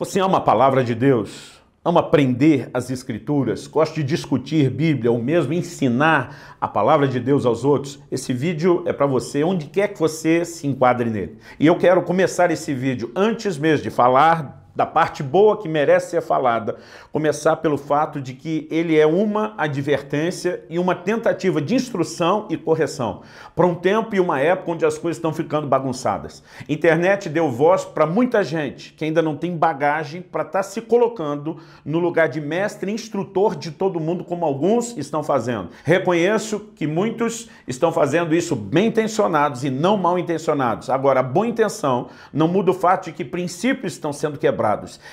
Você assim, ama a palavra de Deus? Ama aprender as Escrituras? Gosta de discutir Bíblia ou mesmo ensinar a palavra de Deus aos outros? Esse vídeo é para você, onde quer que você se enquadre nele. E eu quero começar esse vídeo, antes mesmo de falar da parte boa que merece ser falada, começar pelo fato de que ele é uma advertência e uma tentativa de instrução e correção para um tempo e uma época onde as coisas estão ficando bagunçadas. Internet deu voz para muita gente que ainda não tem bagagem para estar tá se colocando no lugar de mestre e instrutor de todo mundo, como alguns estão fazendo. Reconheço que muitos estão fazendo isso bem intencionados e não mal intencionados. Agora, a boa intenção não muda o fato de que princípios estão sendo quebrados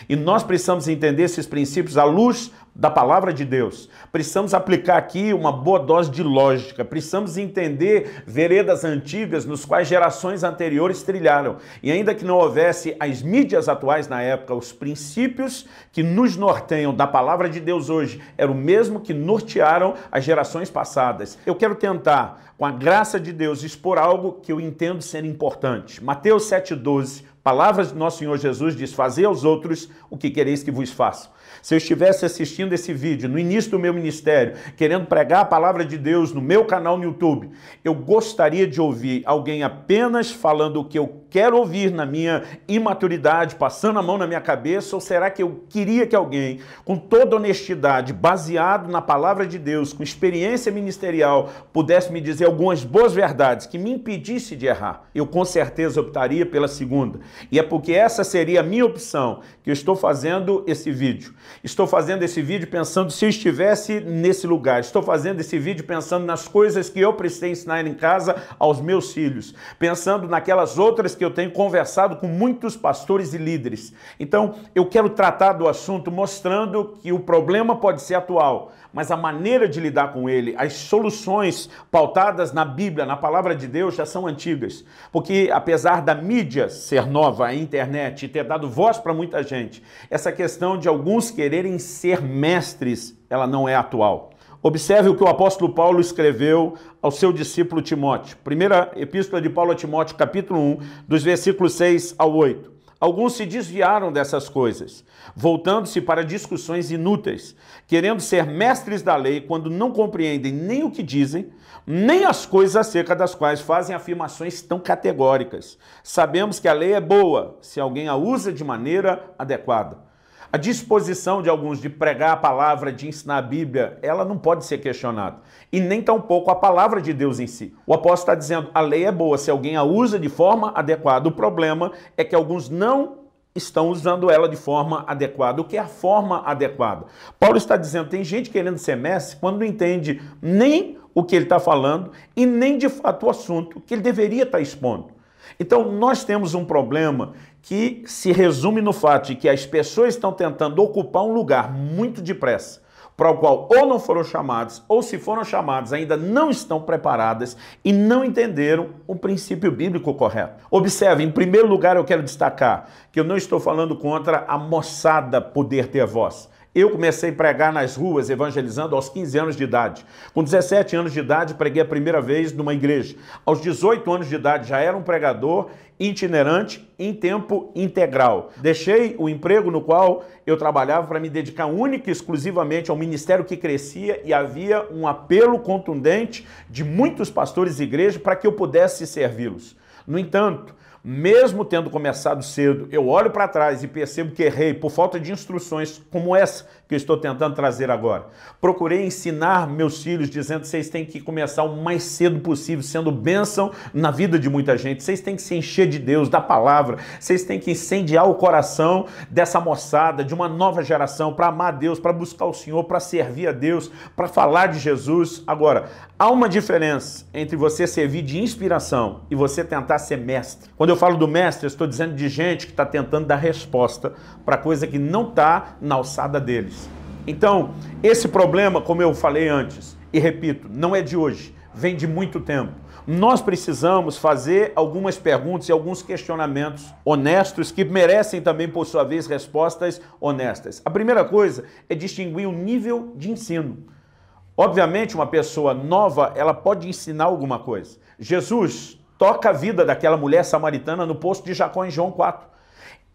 e nós precisamos entender esses princípios à luz da palavra de Deus. Precisamos aplicar aqui uma boa dose de lógica, precisamos entender veredas antigas nos quais gerações anteriores trilharam. E ainda que não houvesse as mídias atuais na época, os princípios que nos norteiam da palavra de Deus hoje era o mesmo que nortearam as gerações passadas. Eu quero tentar, com a graça de Deus, expor algo que eu entendo ser importante. Mateus 7,12 palavras do nosso Senhor Jesus diz: Fazei aos outros o que quereis que vos façam. Se eu estivesse assistindo esse vídeo no início do meu ministério, querendo pregar a palavra de Deus no meu canal no YouTube, eu gostaria de ouvir alguém apenas falando o que eu quero ouvir na minha imaturidade, passando a mão na minha cabeça, ou será que eu queria que alguém, com toda honestidade, baseado na palavra de Deus, com experiência ministerial, pudesse me dizer algumas boas verdades que me impedisse de errar? Eu com certeza optaria pela segunda. E é porque essa seria a minha opção que eu estou fazendo esse vídeo. Estou fazendo esse vídeo pensando se eu estivesse nesse lugar. Estou fazendo esse vídeo pensando nas coisas que eu precisei ensinar em casa aos meus filhos, pensando naquelas outras que eu tenho conversado com muitos pastores e líderes. Então, eu quero tratar do assunto mostrando que o problema pode ser atual, mas a maneira de lidar com ele, as soluções pautadas na Bíblia, na palavra de Deus, já são antigas. Porque apesar da mídia ser nova, a internet, e ter dado voz para muita gente, essa questão de alguns quererem ser mestres, ela não é atual. Observe o que o apóstolo Paulo escreveu ao seu discípulo Timóteo. Primeira epístola de Paulo a Timóteo, capítulo 1, dos versículos 6 ao 8. Alguns se desviaram dessas coisas, voltando-se para discussões inúteis, querendo ser mestres da lei quando não compreendem nem o que dizem, nem as coisas acerca das quais fazem afirmações tão categóricas. Sabemos que a lei é boa se alguém a usa de maneira adequada. A disposição de alguns de pregar a palavra, de ensinar a Bíblia, ela não pode ser questionada. E nem tampouco a palavra de Deus em si. O apóstolo está dizendo, a lei é boa se alguém a usa de forma adequada. O problema é que alguns não estão usando ela de forma adequada. O que é a forma adequada? Paulo está dizendo, tem gente querendo ser mestre quando não entende nem o que ele está falando e nem de fato o assunto que ele deveria estar tá expondo. Então, nós temos um problema que se resume no fato de que as pessoas estão tentando ocupar um lugar muito depressa, para o qual ou não foram chamadas ou se foram chamadas ainda não estão preparadas e não entenderam o princípio bíblico correto. Observe, em primeiro lugar, eu quero destacar que eu não estou falando contra a moçada poder ter voz. Eu comecei a pregar nas ruas, evangelizando aos 15 anos de idade. Com 17 anos de idade, preguei a primeira vez numa igreja. Aos 18 anos de idade, já era um pregador itinerante em tempo integral. Deixei o emprego no qual eu trabalhava para me dedicar única e exclusivamente ao ministério que crescia e havia um apelo contundente de muitos pastores e igrejas para que eu pudesse servi-los. No entanto, mesmo tendo começado cedo, eu olho para trás e percebo que errei por falta de instruções como essa que eu estou tentando trazer agora. Procurei ensinar meus filhos dizendo que vocês têm que começar o mais cedo possível, sendo bênção na vida de muita gente. Vocês têm que se encher de Deus, da palavra. Vocês têm que incendiar o coração dessa moçada, de uma nova geração, para amar Deus, para buscar o Senhor, para servir a Deus, para falar de Jesus. Agora, há uma diferença entre você servir de inspiração e você tentar ser mestre. Quando eu eu falo do mestre, eu estou dizendo de gente que está tentando dar resposta para coisa que não está na alçada deles. Então, esse problema, como eu falei antes, e repito, não é de hoje, vem de muito tempo. Nós precisamos fazer algumas perguntas e alguns questionamentos honestos que merecem também, por sua vez, respostas honestas. A primeira coisa é distinguir o nível de ensino. Obviamente, uma pessoa nova, ela pode ensinar alguma coisa. Jesus, toca a vida daquela mulher samaritana no posto de Jacó em João 4.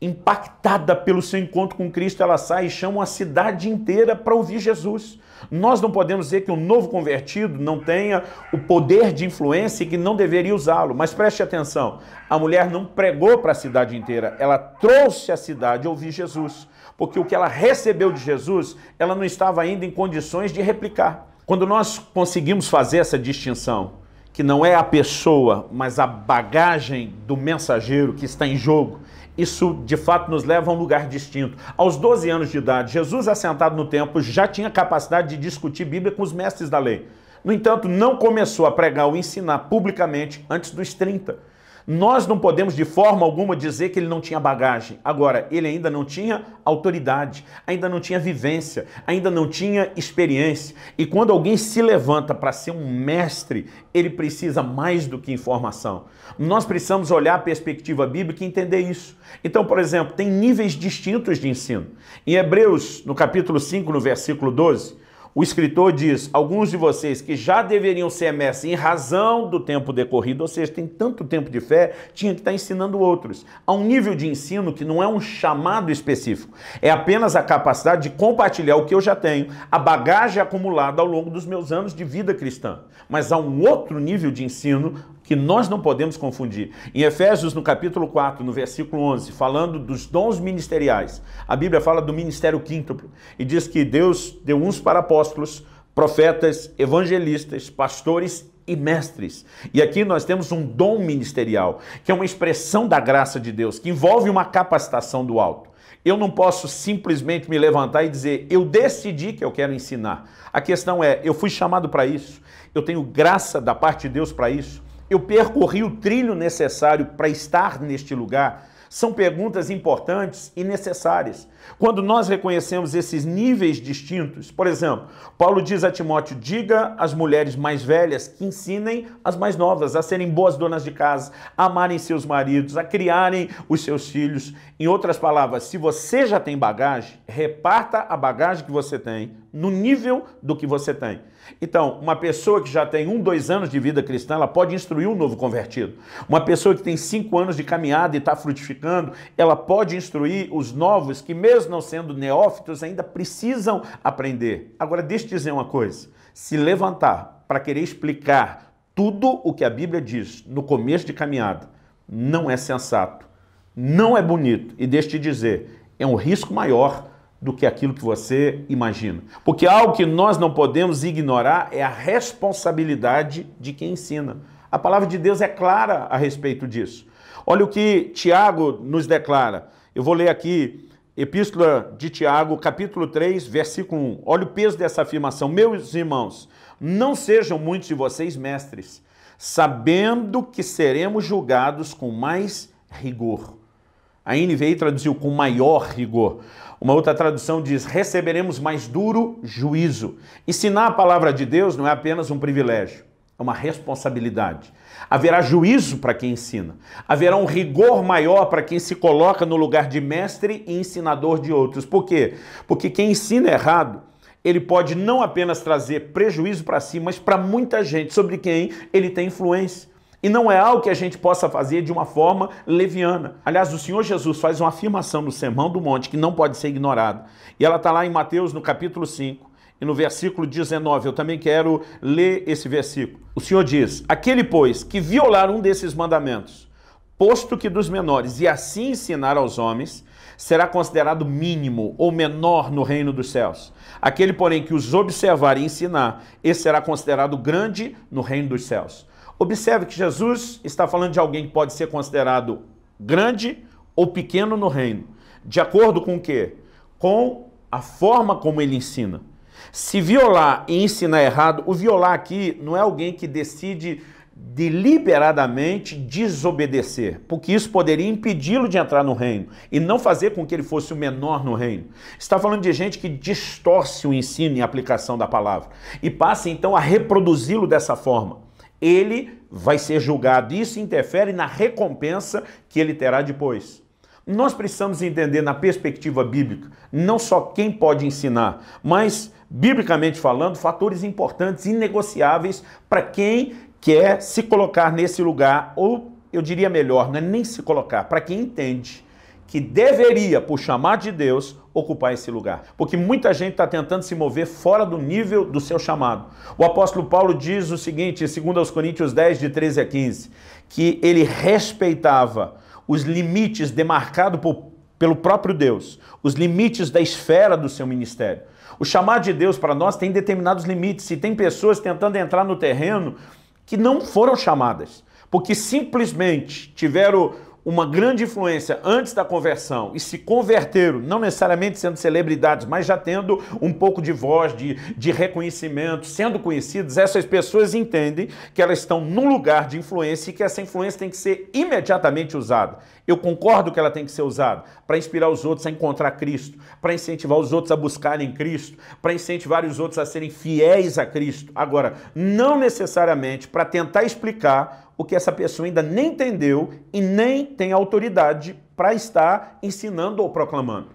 Impactada pelo seu encontro com Cristo, ela sai e chama a cidade inteira para ouvir Jesus. Nós não podemos dizer que um novo convertido não tenha o poder de influência e que não deveria usá-lo, mas preste atenção: a mulher não pregou para a cidade inteira, ela trouxe a cidade a ouvir Jesus, porque o que ela recebeu de Jesus, ela não estava ainda em condições de replicar. Quando nós conseguimos fazer essa distinção, que não é a pessoa, mas a bagagem do mensageiro que está em jogo, isso de fato nos leva a um lugar distinto. Aos 12 anos de idade, Jesus, assentado no templo, já tinha capacidade de discutir Bíblia com os mestres da lei. No entanto, não começou a pregar ou ensinar publicamente antes dos 30. Nós não podemos de forma alguma dizer que ele não tinha bagagem. Agora, ele ainda não tinha autoridade, ainda não tinha vivência, ainda não tinha experiência. E quando alguém se levanta para ser um mestre, ele precisa mais do que informação. Nós precisamos olhar a perspectiva bíblica e entender isso. Então, por exemplo, tem níveis distintos de ensino. Em Hebreus, no capítulo 5, no versículo 12, o escritor diz: alguns de vocês que já deveriam ser mestres em razão do tempo decorrido, ou seja, tem tanto tempo de fé, tinha que estar ensinando outros. Há um nível de ensino que não é um chamado específico, é apenas a capacidade de compartilhar o que eu já tenho, a bagagem acumulada ao longo dos meus anos de vida cristã. Mas há um outro nível de ensino que nós não podemos confundir. Em Efésios, no capítulo 4, no versículo 11, falando dos dons ministeriais, a Bíblia fala do ministério quíntuplo e diz que Deus deu uns para apóstolos, profetas, evangelistas, pastores e mestres. E aqui nós temos um dom ministerial, que é uma expressão da graça de Deus, que envolve uma capacitação do alto. Eu não posso simplesmente me levantar e dizer, eu decidi que eu quero ensinar. A questão é, eu fui chamado para isso, eu tenho graça da parte de Deus para isso. Eu percorri o trilho necessário para estar neste lugar? São perguntas importantes e necessárias. Quando nós reconhecemos esses níveis distintos, por exemplo, Paulo diz a Timóteo: diga às mulheres mais velhas que ensinem as mais novas a serem boas donas de casa, a amarem seus maridos, a criarem os seus filhos. Em outras palavras, se você já tem bagagem, reparta a bagagem que você tem no nível do que você tem. Então, uma pessoa que já tem um, dois anos de vida cristã, ela pode instruir um novo convertido. Uma pessoa que tem cinco anos de caminhada e está frutificando, ela pode instruir os novos que, mesmo não sendo neófitos, ainda precisam aprender. Agora, deixa eu dizer uma coisa: se levantar para querer explicar tudo o que a Bíblia diz no começo de caminhada, não é sensato, não é bonito. E deixa eu te dizer, é um risco maior do que aquilo que você imagina. Porque algo que nós não podemos ignorar é a responsabilidade de quem ensina. A palavra de Deus é clara a respeito disso. Olha o que Tiago nos declara. Eu vou ler aqui Epístola de Tiago, capítulo 3, versículo 1. Olha o peso dessa afirmação. Meus irmãos, não sejam muitos de vocês mestres, sabendo que seremos julgados com mais rigor. A NVI traduziu com maior rigor. Uma outra tradução diz: receberemos mais duro juízo. Ensinar a palavra de Deus não é apenas um privilégio, é uma responsabilidade. Haverá juízo para quem ensina, haverá um rigor maior para quem se coloca no lugar de mestre e ensinador de outros. Por quê? Porque quem ensina errado, ele pode não apenas trazer prejuízo para si, mas para muita gente sobre quem ele tem influência. E não é algo que a gente possa fazer de uma forma leviana. Aliás, o Senhor Jesus faz uma afirmação no Sermão do Monte que não pode ser ignorada. E ela está lá em Mateus, no capítulo 5, e no versículo 19. Eu também quero ler esse versículo. O Senhor diz: Aquele, pois, que violar um desses mandamentos, posto que dos menores, e assim ensinar aos homens, será considerado mínimo ou menor no reino dos céus. Aquele, porém, que os observar e ensinar, esse será considerado grande no reino dos céus. Observe que Jesus está falando de alguém que pode ser considerado grande ou pequeno no reino. De acordo com o quê? Com a forma como ele ensina. Se violar e ensinar errado, o violar aqui não é alguém que decide deliberadamente desobedecer, porque isso poderia impedi-lo de entrar no reino e não fazer com que ele fosse o menor no reino. Está falando de gente que distorce o ensino e a aplicação da palavra e passa então a reproduzi-lo dessa forma ele vai ser julgado. Isso interfere na recompensa que ele terá depois. Nós precisamos entender na perspectiva bíblica, não só quem pode ensinar, mas, biblicamente falando, fatores importantes inegociáveis para quem quer se colocar nesse lugar, ou eu diria melhor, não é nem se colocar, para quem entende que deveria, por chamar de Deus, ocupar esse lugar. Porque muita gente está tentando se mover fora do nível do seu chamado. O apóstolo Paulo diz o seguinte, segundo aos Coríntios 10, de 13 a 15, que ele respeitava os limites demarcados pelo próprio Deus, os limites da esfera do seu ministério. O chamado de Deus para nós tem determinados limites, e tem pessoas tentando entrar no terreno que não foram chamadas, porque simplesmente tiveram uma grande influência antes da conversão e se converteram, não necessariamente sendo celebridades, mas já tendo um pouco de voz, de, de reconhecimento, sendo conhecidos. essas pessoas entendem que elas estão num lugar de influência e que essa influência tem que ser imediatamente usada. Eu concordo que ela tem que ser usada para inspirar os outros a encontrar Cristo, para incentivar os outros a buscarem Cristo, para incentivar os outros a serem fiéis a Cristo. Agora, não necessariamente para tentar explicar porque essa pessoa ainda nem entendeu e nem tem autoridade para estar ensinando ou proclamando.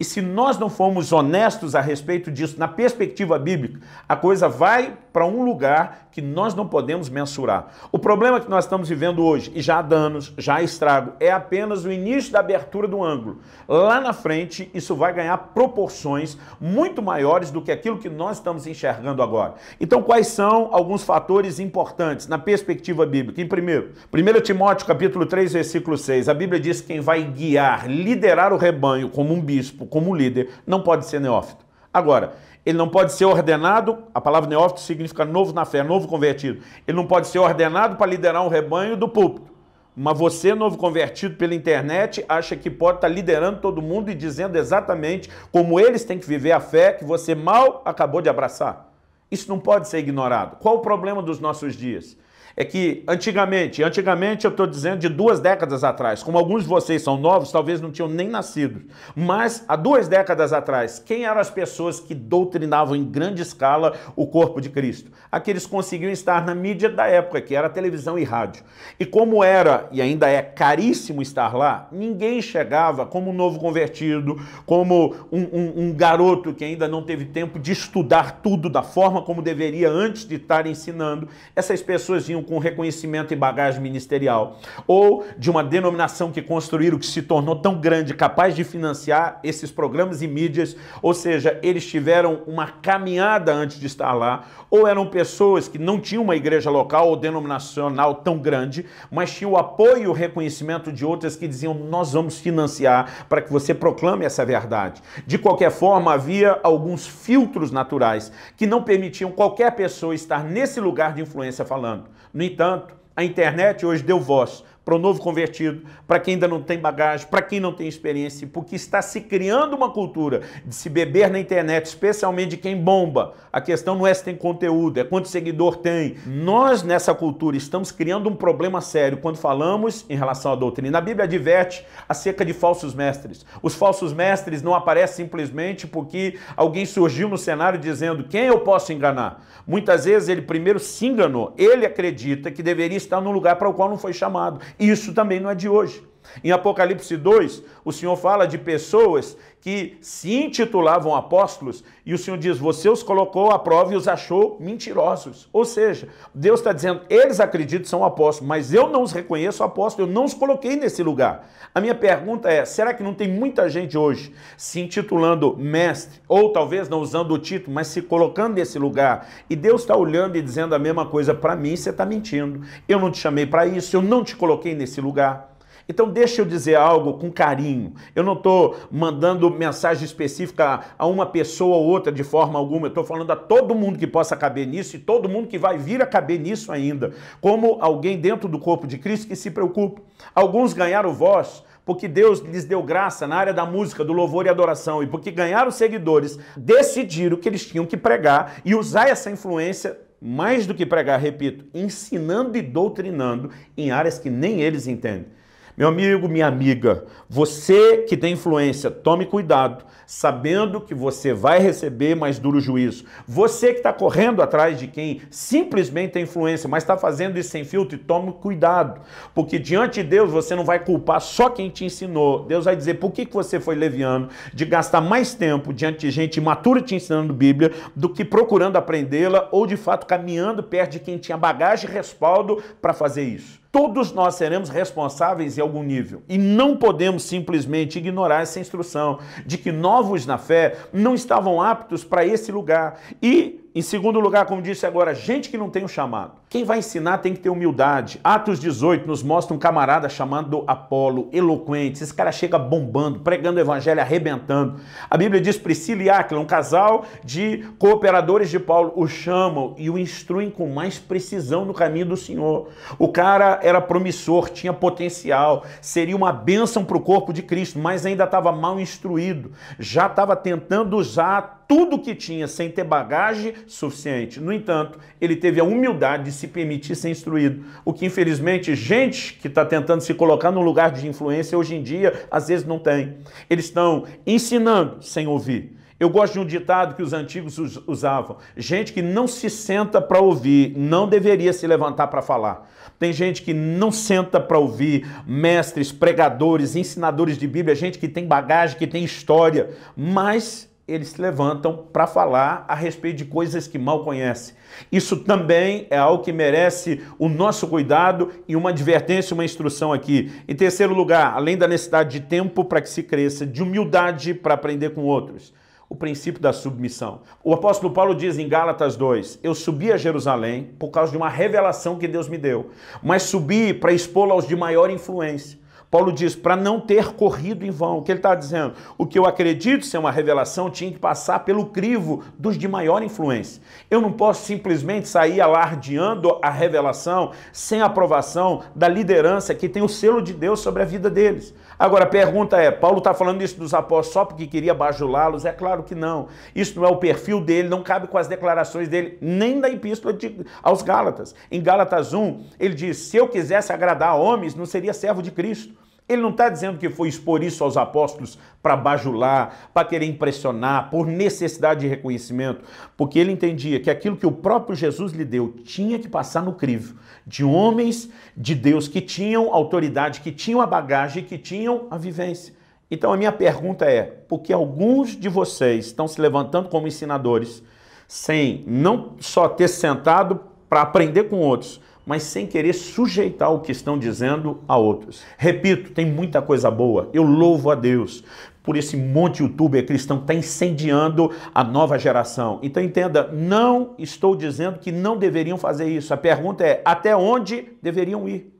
E se nós não formos honestos a respeito disso, na perspectiva bíblica, a coisa vai para um lugar que nós não podemos mensurar. O problema que nós estamos vivendo hoje, e já há danos, já há estrago, é apenas o início da abertura do ângulo. Lá na frente, isso vai ganhar proporções muito maiores do que aquilo que nós estamos enxergando agora. Então, quais são alguns fatores importantes na perspectiva bíblica? Em primeiro, 1 Timóteo capítulo 3, versículo 6, a Bíblia diz que quem vai guiar, liderar o rebanho como um bispo, como um líder, não pode ser neófito. Agora, ele não pode ser ordenado, a palavra neófito significa novo na fé, novo convertido. Ele não pode ser ordenado para liderar um rebanho do púlpito. Mas você, novo convertido pela internet, acha que pode estar tá liderando todo mundo e dizendo exatamente como eles têm que viver a fé que você mal acabou de abraçar. Isso não pode ser ignorado. Qual o problema dos nossos dias? é que antigamente, antigamente eu estou dizendo de duas décadas atrás, como alguns de vocês são novos, talvez não tinham nem nascido, mas há duas décadas atrás, quem eram as pessoas que doutrinavam em grande escala o corpo de Cristo? Aqueles conseguiam estar na mídia da época, que era televisão e rádio. E como era, e ainda é caríssimo estar lá, ninguém chegava como um novo convertido, como um, um, um garoto que ainda não teve tempo de estudar tudo da forma como deveria antes de estar ensinando. Essas pessoas vinham com reconhecimento e bagagem ministerial, ou de uma denominação que construíram que se tornou tão grande, capaz de financiar esses programas e mídias, ou seja, eles tiveram uma caminhada antes de estar lá, ou eram pessoas que não tinham uma igreja local ou denominacional tão grande, mas tinham o apoio e o reconhecimento de outras que diziam: nós vamos financiar para que você proclame essa verdade. De qualquer forma, havia alguns filtros naturais que não permitiam qualquer pessoa estar nesse lugar de influência falando. No entanto, a internet hoje deu voz para o novo convertido, para quem ainda não tem bagagem, para quem não tem experiência, porque está se criando uma cultura de se beber na internet, especialmente de quem bomba. A questão não é se tem conteúdo, é quanto seguidor tem. Nós, nessa cultura, estamos criando um problema sério quando falamos em relação à doutrina. A Bíblia adverte acerca de falsos mestres. Os falsos mestres não aparecem simplesmente porque alguém surgiu no cenário dizendo quem eu posso enganar. Muitas vezes ele primeiro se enganou, ele acredita que deveria estar num lugar para o qual não foi chamado. Isso também não é de hoje. Em Apocalipse 2, o Senhor fala de pessoas que se intitulavam apóstolos e o Senhor diz: Você os colocou à prova e os achou mentirosos. Ou seja, Deus está dizendo: Eles acreditam são apóstolos, mas eu não os reconheço apóstolos, eu não os coloquei nesse lugar. A minha pergunta é: será que não tem muita gente hoje se intitulando mestre, ou talvez não usando o título, mas se colocando nesse lugar? E Deus está olhando e dizendo a mesma coisa para mim: Você está mentindo. Eu não te chamei para isso, eu não te coloquei nesse lugar. Então deixa eu dizer algo com carinho. Eu não estou mandando mensagem específica a uma pessoa ou outra de forma alguma. Eu estou falando a todo mundo que possa caber nisso e todo mundo que vai vir a caber nisso ainda. Como alguém dentro do corpo de Cristo que se preocupa. Alguns ganharam voz porque Deus lhes deu graça na área da música, do louvor e adoração, e porque ganharam seguidores, decidiram que eles tinham que pregar e usar essa influência, mais do que pregar, repito, ensinando e doutrinando em áreas que nem eles entendem. Meu amigo, minha amiga, você que tem influência, tome cuidado, sabendo que você vai receber mais duro juízo. Você que está correndo atrás de quem simplesmente tem influência, mas está fazendo isso sem filtro, tome cuidado, porque diante de Deus você não vai culpar só quem te ensinou. Deus vai dizer por que, que você foi leviano de gastar mais tempo diante de gente imatura te ensinando Bíblia do que procurando aprendê-la ou de fato caminhando perto de quem tinha bagagem e respaldo para fazer isso. Todos nós seremos responsáveis em algum nível e não podemos simplesmente ignorar essa instrução de que novos na fé não estavam aptos para esse lugar e em segundo lugar, como disse agora, gente que não tem o um chamado. Quem vai ensinar tem que ter humildade. Atos 18 nos mostra um camarada chamado Apolo, eloquente. Esse cara chega bombando, pregando o evangelho, arrebentando. A Bíblia diz Priscila e Áquila, um casal de cooperadores de Paulo, o chamam e o instruem com mais precisão no caminho do Senhor. O cara era promissor, tinha potencial, seria uma bênção para o corpo de Cristo, mas ainda estava mal instruído, já estava tentando usar tudo que tinha sem ter bagagem suficiente. No entanto, ele teve a humildade de se permitir ser instruído. O que, infelizmente, gente que está tentando se colocar no lugar de influência hoje em dia, às vezes não tem. Eles estão ensinando sem ouvir. Eu gosto de um ditado que os antigos usavam: gente que não se senta para ouvir, não deveria se levantar para falar. Tem gente que não senta para ouvir, mestres, pregadores, ensinadores de Bíblia, gente que tem bagagem, que tem história, mas eles se levantam para falar a respeito de coisas que mal conhecem. Isso também é algo que merece o nosso cuidado e uma advertência, uma instrução aqui. Em terceiro lugar, além da necessidade de tempo para que se cresça, de humildade para aprender com outros, o princípio da submissão. O apóstolo Paulo diz em Gálatas 2: Eu subi a Jerusalém por causa de uma revelação que Deus me deu, mas subi para expô-la aos de maior influência. Paulo diz, para não ter corrido em vão. O que ele está dizendo? O que eu acredito ser uma revelação tinha que passar pelo crivo dos de maior influência. Eu não posso simplesmente sair alardeando a revelação sem a aprovação da liderança que tem o selo de Deus sobre a vida deles. Agora, a pergunta é, Paulo está falando isso dos apóstolos só porque queria bajulá-los? É claro que não. Isso não é o perfil dele, não cabe com as declarações dele, nem da epístola de, aos Gálatas. Em Gálatas 1, ele diz, se eu quisesse agradar a homens, não seria servo de Cristo. Ele não está dizendo que foi expor isso aos apóstolos para bajular, para querer impressionar, por necessidade de reconhecimento, porque ele entendia que aquilo que o próprio Jesus lhe deu tinha que passar no crivo de homens de Deus que tinham autoridade, que tinham a bagagem, que tinham a vivência. Então a minha pergunta é: por que alguns de vocês estão se levantando como ensinadores sem não só ter sentado para aprender com outros, mas sem querer sujeitar o que estão dizendo a outros. Repito, tem muita coisa boa. Eu louvo a Deus por esse monte de youtuber cristão que está incendiando a nova geração. Então entenda, não estou dizendo que não deveriam fazer isso. A pergunta é até onde deveriam ir?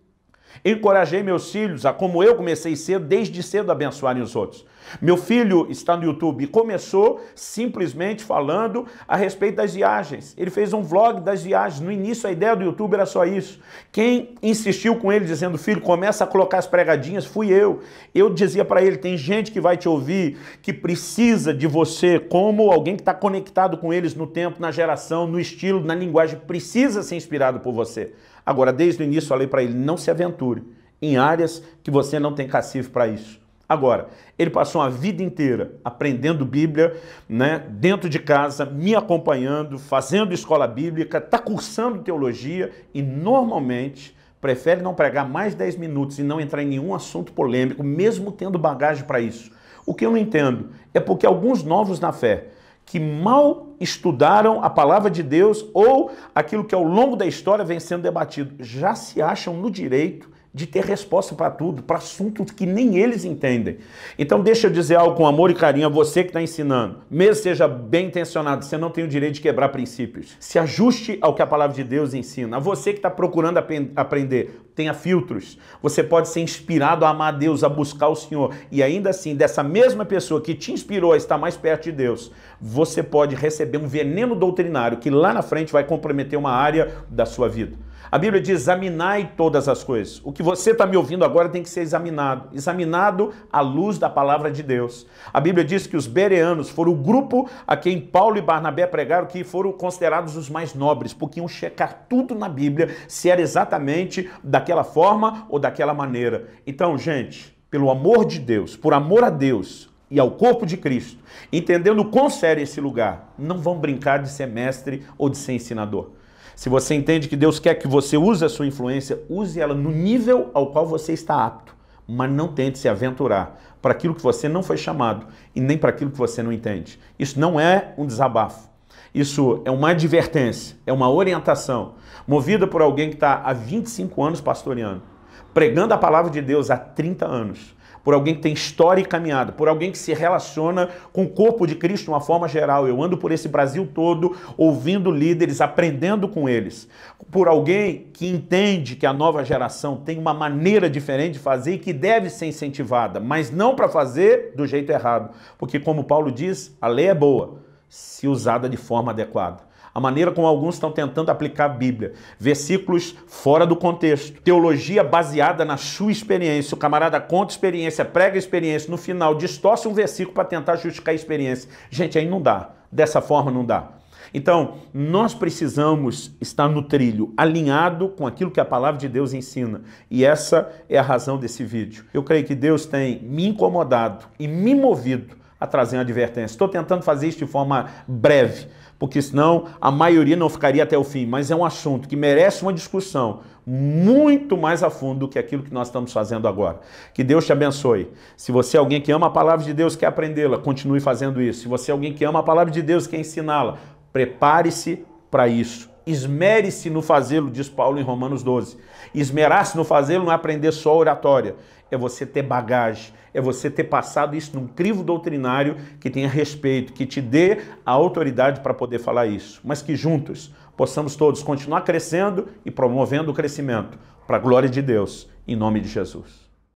Encorajei meus filhos a, como eu comecei cedo, desde cedo, abençoarem os outros. Meu filho está no YouTube e começou simplesmente falando a respeito das viagens. Ele fez um vlog das viagens. No início a ideia do YouTube era só isso. Quem insistiu com ele dizendo: "Filho, começa a colocar as pregadinhas", fui eu. Eu dizia para ele: "Tem gente que vai te ouvir, que precisa de você como alguém que está conectado com eles no tempo, na geração, no estilo, na linguagem, precisa ser inspirado por você". Agora, desde o início falei para ele: "Não se aventure em áreas que você não tem cacife para isso". Agora, ele passou uma vida inteira aprendendo Bíblia, né, dentro de casa, me acompanhando, fazendo escola bíblica, está cursando teologia e normalmente prefere não pregar mais 10 minutos e não entrar em nenhum assunto polêmico, mesmo tendo bagagem para isso. O que eu não entendo é porque alguns novos na fé que mal estudaram a palavra de Deus ou aquilo que ao longo da história vem sendo debatido, já se acham no direito de ter resposta para tudo, para assuntos que nem eles entendem. Então deixa eu dizer algo com amor e carinho a você que está ensinando. Mesmo seja bem intencionado, você não tem o direito de quebrar princípios. Se ajuste ao que a palavra de Deus ensina. A você que está procurando ap aprender, tenha filtros. Você pode ser inspirado a amar Deus, a buscar o Senhor. E ainda assim, dessa mesma pessoa que te inspirou a estar mais perto de Deus, você pode receber um veneno doutrinário que lá na frente vai comprometer uma área da sua vida. A Bíblia diz: examinai todas as coisas. O que você está me ouvindo agora tem que ser examinado examinado à luz da palavra de Deus. A Bíblia diz que os bereanos foram o grupo a quem Paulo e Barnabé pregaram que foram considerados os mais nobres, porque iam checar tudo na Bíblia se era exatamente daquela forma ou daquela maneira. Então, gente, pelo amor de Deus, por amor a Deus, e ao corpo de Cristo, entendendo quão sério é esse lugar, não vão brincar de ser mestre ou de ser ensinador. Se você entende que Deus quer que você use a sua influência, use ela no nível ao qual você está apto, mas não tente se aventurar para aquilo que você não foi chamado e nem para aquilo que você não entende. Isso não é um desabafo. Isso é uma advertência, é uma orientação, movida por alguém que está há 25 anos pastoreando, pregando a palavra de Deus há 30 anos, por alguém que tem história e caminhada, por alguém que se relaciona com o corpo de Cristo de uma forma geral. Eu ando por esse Brasil todo ouvindo líderes, aprendendo com eles. Por alguém que entende que a nova geração tem uma maneira diferente de fazer e que deve ser incentivada, mas não para fazer do jeito errado. Porque, como Paulo diz, a lei é boa se usada de forma adequada a maneira como alguns estão tentando aplicar a Bíblia. Versículos fora do contexto. Teologia baseada na sua experiência. O camarada conta experiência, prega experiência, no final distorce um versículo para tentar justificar a experiência. Gente, aí não dá. Dessa forma não dá. Então, nós precisamos estar no trilho, alinhado com aquilo que a palavra de Deus ensina. E essa é a razão desse vídeo. Eu creio que Deus tem me incomodado e me movido a trazer uma advertência. Estou tentando fazer isso de forma breve, porque senão a maioria não ficaria até o fim, mas é um assunto que merece uma discussão muito mais a fundo do que aquilo que nós estamos fazendo agora. Que Deus te abençoe. Se você é alguém que ama a palavra de Deus, quer aprendê-la, continue fazendo isso. Se você é alguém que ama a palavra de Deus, quer ensiná-la, prepare-se para isso Esmere-se no fazê-lo, diz Paulo em Romanos 12. Esmerar-se no fazê-lo não é aprender só oratória, é você ter bagagem, é você ter passado isso num crivo doutrinário que tenha respeito, que te dê a autoridade para poder falar isso. Mas que juntos possamos todos continuar crescendo e promovendo o crescimento, para a glória de Deus, em nome de Jesus.